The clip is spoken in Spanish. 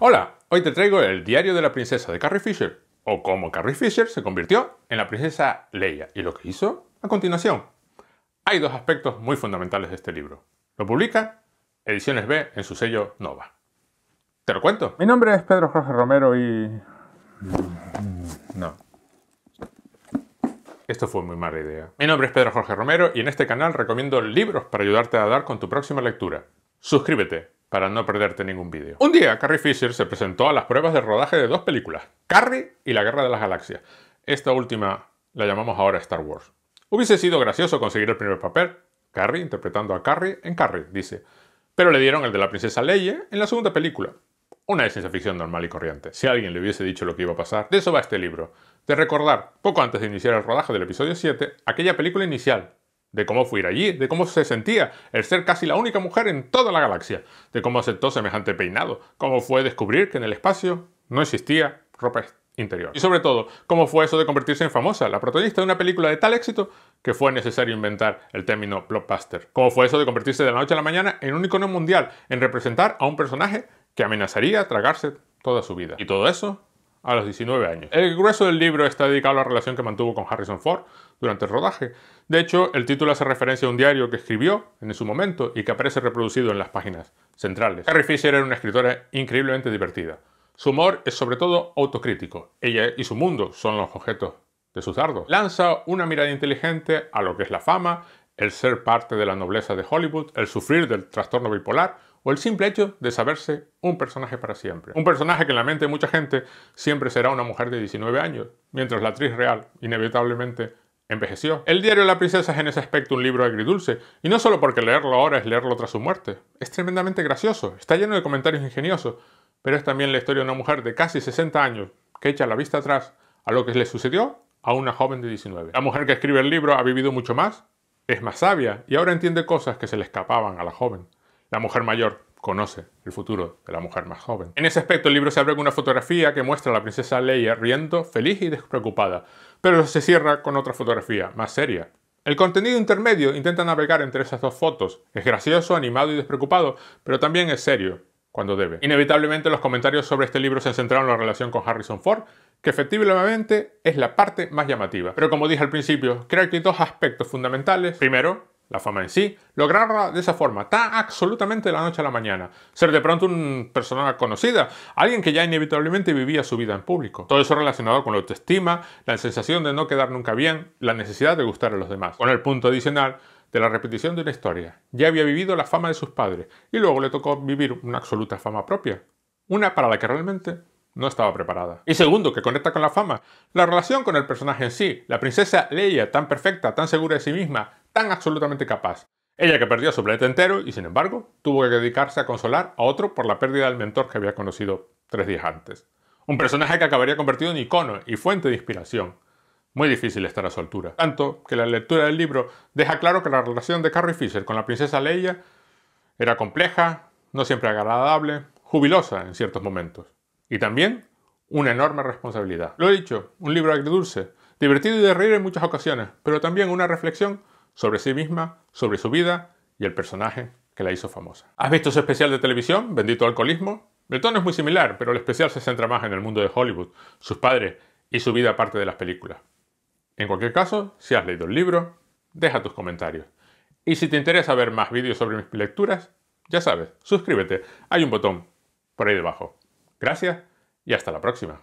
Hola, hoy te traigo el diario de la princesa de Carrie Fisher, o cómo Carrie Fisher se convirtió en la princesa Leia y lo que hizo a continuación. Hay dos aspectos muy fundamentales de este libro. Lo publica Ediciones B en su sello Nova. ¿Te lo cuento? Mi nombre es Pedro Jorge Romero y... No. Esto fue muy mala idea. Mi nombre es Pedro Jorge Romero y en este canal recomiendo libros para ayudarte a dar con tu próxima lectura. Suscríbete, para no perderte ningún vídeo. Un día, Carrie Fisher se presentó a las pruebas de rodaje de dos películas, Carrie y la Guerra de las Galaxias. Esta última la llamamos ahora Star Wars. Hubiese sido gracioso conseguir el primer papel, Carrie interpretando a Carrie en Carrie, dice. Pero le dieron el de la princesa Leia en la segunda película. Una de ciencia ficción normal y corriente. Si alguien le hubiese dicho lo que iba a pasar, de eso va este libro. De recordar, poco antes de iniciar el rodaje del episodio 7, aquella película inicial, de cómo fue ir allí, de cómo se sentía el ser casi la única mujer en toda la galaxia, de cómo aceptó semejante peinado, cómo fue descubrir que en el espacio no existía ropa interior. Y sobre todo, cómo fue eso de convertirse en famosa, la protagonista de una película de tal éxito que fue necesario inventar el término blockbuster. Cómo fue eso de convertirse de la noche a la mañana en un icono mundial, en representar a un personaje que amenazaría tragarse toda su vida. Y todo eso a los 19 años. El grueso del libro está dedicado a la relación que mantuvo con Harrison Ford durante el rodaje. De hecho, el título hace referencia a un diario que escribió en su momento y que aparece reproducido en las páginas centrales. Carrie Fisher era una escritora increíblemente divertida. Su humor es sobre todo autocrítico. Ella y su mundo son los objetos de sus dardos. Lanza una mirada inteligente a lo que es la fama, el ser parte de la nobleza de Hollywood, el sufrir del trastorno bipolar, o el simple hecho de saberse un personaje para siempre. Un personaje que en la mente de mucha gente siempre será una mujer de 19 años, mientras la actriz real inevitablemente envejeció. El diario de la princesa es en ese aspecto un libro agridulce, y no solo porque leerlo ahora es leerlo tras su muerte. Es tremendamente gracioso, está lleno de comentarios ingeniosos, pero es también la historia de una mujer de casi 60 años que echa la vista atrás a lo que le sucedió a una joven de 19. La mujer que escribe el libro ha vivido mucho más, es más sabia y ahora entiende cosas que se le escapaban a la joven. La mujer mayor conoce el futuro de la mujer más joven. En ese aspecto, el libro se abre con una fotografía que muestra a la princesa Leia riendo, feliz y despreocupada, pero se cierra con otra fotografía, más seria. El contenido intermedio intenta navegar entre esas dos fotos. Es gracioso, animado y despreocupado, pero también es serio, cuando debe. Inevitablemente los comentarios sobre este libro se centraron en la relación con Harrison Ford, que efectivamente es la parte más llamativa. Pero como dije al principio, creo que hay dos aspectos fundamentales. Primero, la fama en sí, lograrla de esa forma, tan absolutamente de la noche a la mañana, ser de pronto una persona conocida, alguien que ya inevitablemente vivía su vida en público. Todo eso relacionado con la autoestima, la sensación de no quedar nunca bien, la necesidad de gustar a los demás, con el punto adicional de la repetición de una historia. Ya había vivido la fama de sus padres y luego le tocó vivir una absoluta fama propia, una para la que realmente no estaba preparada. Y segundo, que conecta con la fama, la relación con el personaje en sí, la princesa Leia, tan perfecta, tan segura de sí misma, tan absolutamente capaz. Ella que perdió su planeta entero y sin embargo tuvo que dedicarse a consolar a otro por la pérdida del mentor que había conocido tres días antes. Un personaje que acabaría convertido en icono y fuente de inspiración. Muy difícil estar a su altura. Tanto que la lectura del libro deja claro que la relación de Carrie Fisher con la princesa Leia era compleja, no siempre agradable, jubilosa en ciertos momentos. Y también una enorme responsabilidad. Lo he dicho, un libro agridulce, divertido y de reír en muchas ocasiones, pero también una reflexión sobre sí misma, sobre su vida y el personaje que la hizo famosa. ¿Has visto su especial de televisión, Bendito Alcoholismo? El tono es muy similar, pero el especial se centra más en el mundo de Hollywood, sus padres y su vida aparte de las películas. En cualquier caso, si has leído el libro, deja tus comentarios. Y si te interesa ver más vídeos sobre mis lecturas, ya sabes, suscríbete, hay un botón por ahí debajo. Gracias y hasta la próxima.